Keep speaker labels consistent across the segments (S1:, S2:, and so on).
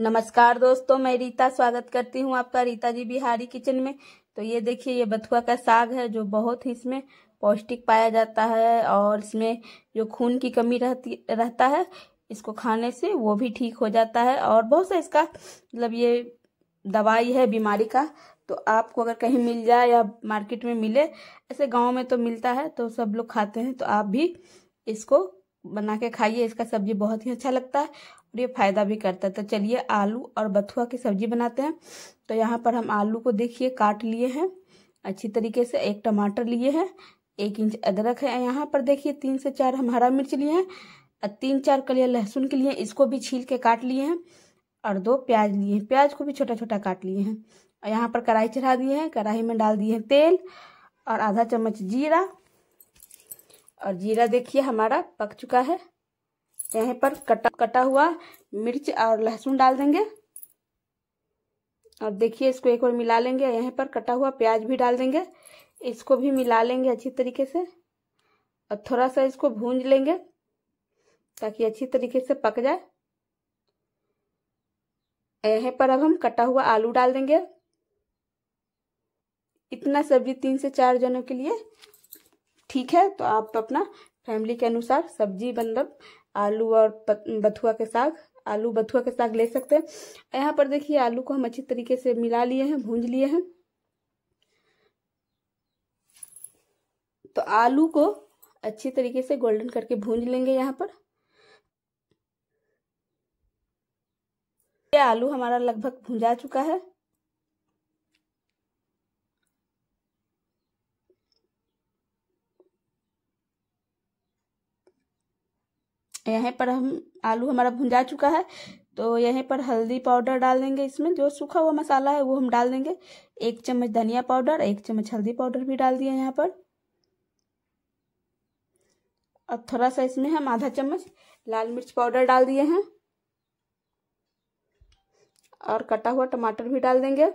S1: नमस्कार दोस्तों मैं रीता स्वागत करती हूँ आपका रीता जी बिहारी किचन में तो ये देखिए ये बथुआ का साग है जो बहुत ही इसमें पौष्टिक पाया जाता है और इसमें जो खून की कमी रहती रहता है इसको खाने से वो भी ठीक हो जाता है और बहुत सा इसका मतलब ये दवाई है बीमारी का तो आपको अगर कहीं मिल जाए या मार्केट में मिले ऐसे गाँव में तो मिलता है तो सब लोग खाते हैं तो आप भी इसको बना के खाइए इसका सब्जी बहुत ही अच्छा लगता है और ये फायदा भी करता है तो चलिए आलू और बथुआ की सब्जी बनाते हैं तो यहाँ पर हम आलू को देखिए काट लिए हैं अच्छी तरीके से एक टमाटर लिए हैं एक इंच अदरक है यहाँ पर देखिए तीन से चार हम हरा मिर्च लिए हैं और तीन चार कलिया लहसुन के लिए इसको भी छील के काट लिए हैं और दो प्याज लिए हैं प्याज को भी छोटा छोटा काट लिए हैं और यहाँ पर कढ़ाई चढ़ा दिए हैं कढ़ाई में डाल दिए हैं तेल और आधा चम्मच जीरा और जीरा देखिए हमारा पक चुका है यहाँ पर कटा कटा हुआ मिर्च और लहसुन डाल देंगे और देखिए इसको एक बार मिला लेंगे यहाँ पर कटा हुआ प्याज भी डाल देंगे इसको भी मिला लेंगे अच्छी तरीके से और थोड़ा सा इसको भूंज लेंगे ताकि अच्छी तरीके से पक जाए यहीं पर अब हम कटा हुआ आलू डाल देंगे इतना सब्जी तीन से चार जनों के लिए ठीक है तो आप अपना फैमिली के अनुसार सब्जी मतलब आलू और बथुआ के साग आलू बथुआ के साग ले सकते हैं यहाँ पर देखिए आलू को हम अच्छी तरीके से मिला लिए हैं भूंज लिए हैं तो आलू को अच्छी तरीके से गोल्डन करके भूंज लेंगे यहाँ पर ये आलू हमारा लगभग भूंजा चुका है यहाँ पर हम आलू हमारा भुंजा चुका है तो यहीं पर हल्दी पाउडर डाल देंगे इसमें जो सूखा हुआ मसाला है वो हम डाल देंगे एक चम्मच धनिया पाउडर एक चम्मच हल्दी पाउडर भी डाल दिया यहाँ पर और थोड़ा सा इसमें हम आधा चम्मच लाल मिर्च पाउडर डाल दिए हैं और कटा हुआ टमाटर भी डाल देंगे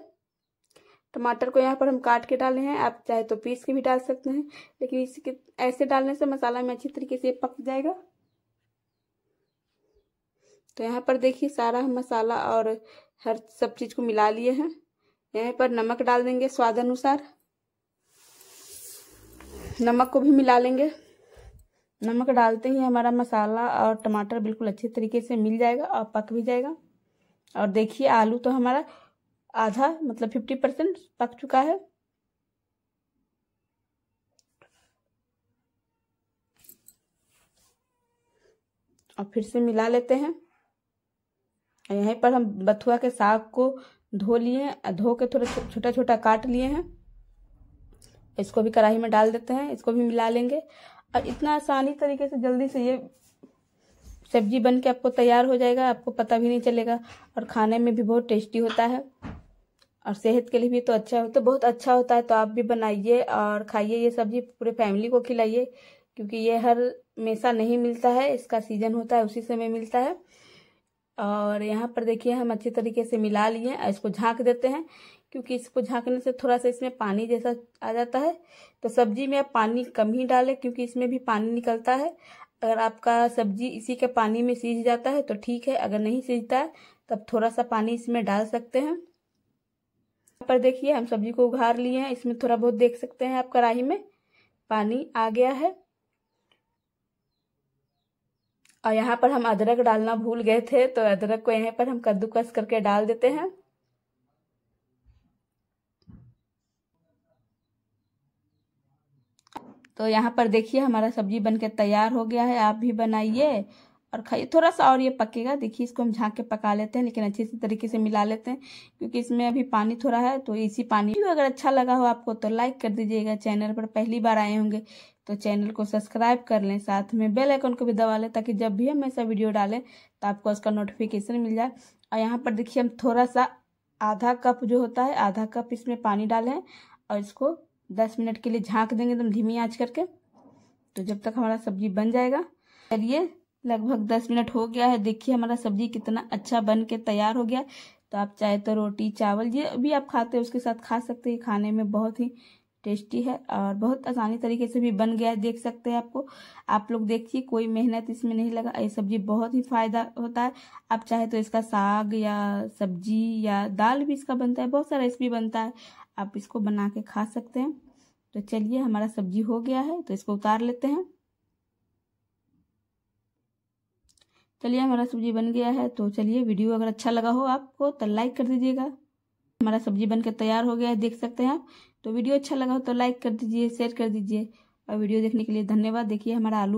S1: टमाटर को यहाँ पर हम काट के डाले हैं आप चाहे तो पीस के भी डाल सकते हैं लेकिन इसके ऐसे डालने से मसाला में अच्छी तरीके से पक जाएगा तो यहाँ पर देखिए सारा मसाला और हर सब चीज़ को मिला लिए हैं यहाँ पर नमक डाल देंगे स्वाद अनुसार नमक को भी मिला लेंगे नमक डालते ही हमारा मसाला और टमाटर बिल्कुल अच्छे तरीके से मिल जाएगा और पक भी जाएगा और देखिए आलू तो हमारा आधा मतलब फिफ्टी परसेंट पक चुका है और फिर से मिला लेते हैं यहीं पर हम बथुआ के साग को धो लिए हैं धो के थोड़ा छोटा छोटा काट लिए हैं इसको भी कढ़ाई में डाल देते हैं इसको भी मिला लेंगे और इतना आसानी तरीके से जल्दी से ये सब्जी बन के आपको तैयार हो जाएगा आपको पता भी नहीं चलेगा और खाने में भी बहुत टेस्टी होता है और सेहत के लिए भी तो अच्छा होता तो बहुत अच्छा होता है तो आप भी बनाइए और खाइए ये सब्जी पूरे फैमिली को खिलाइए क्योंकि ये हर हमेशा नहीं मिलता है इसका सीजन होता है उसी समय मिलता है और यहाँ पर देखिए हम अच्छी तरीके से मिला लिए हैं इसको झाँक देते हैं क्योंकि इसको झाँकने से थोड़ा सा इसमें पानी जैसा आ जाता है तो सब्जी में आप पानी कम ही डालें क्योंकि इसमें भी पानी निकलता है अगर आपका सब्जी इसी के पानी में सीझ जाता है तो ठीक है अगर नहीं सीझता है तब थोड़ा सा पानी इसमें डाल सकते हैं पर देखिए हम सब्जी को उघार लिए हैं इसमें थोड़ा बहुत देख सकते हैं आप कढ़ाही में पानी आ गया है और यहाँ पर हम अदरक डालना भूल गए थे तो अदरक को यहाँ पर हम कद्दूकस करके डाल देते हैं तो यहाँ पर देखिए हमारा सब्जी बनके तैयार हो गया है आप भी बनाइए और खाइए थोड़ा सा और ये पकेगा देखिए इसको हम झाँक के पका लेते हैं लेकिन अच्छे से तरीके से मिला लेते हैं क्योंकि इसमें अभी पानी थोड़ा है तो इसी पानी अगर अच्छा लगा हो आपको तो लाइक कर दीजिएगा चैनल पर पहली बार आए होंगे तो चैनल को सब्सक्राइब कर लें साथ में बेल आइकन को भी दबा लें ताकि जब भी हम ऐसा वीडियो डालें तो आपको उसका नोटिफिकेशन मिल जाए और यहाँ पर देखिए हम थोड़ा सा आधा कप जो होता है आधा कप इसमें पानी डालें और इसको दस मिनट के लिए झाँक देंगे एकदम धीमी आँच करके तो जब तक हमारा सब्जी बन जाएगा चलिए लगभग दस मिनट हो गया है देखिए हमारा सब्जी कितना अच्छा बन के तैयार हो गया तो आप चाहे तो रोटी चावल ये भी आप खाते हैं उसके साथ खा सकते हैं खाने में बहुत ही टेस्टी है और बहुत आसानी तरीके से भी बन गया है देख सकते हैं आपको आप लोग देखिए कोई मेहनत इसमें नहीं लगा ये सब्जी बहुत ही फायदा होता है आप चाहे तो इसका साग या सब्जी या दाल भी इसका बनता है बहुत सारा रेसिपी बनता है आप इसको बना के खा सकते हैं तो चलिए हमारा सब्जी हो गया है तो इसको उतार लेते हैं चलिए हमारा सब्जी बन गया है तो चलिए वीडियो अगर अच्छा लगा हो आपको तो लाइक कर दीजिएगा हमारा सब्जी बनकर तैयार हो गया है देख सकते हैं आप तो वीडियो अच्छा लगा हो तो लाइक कर दीजिए शेयर कर दीजिए और वीडियो देखने के लिए धन्यवाद देखिए हमारा आलू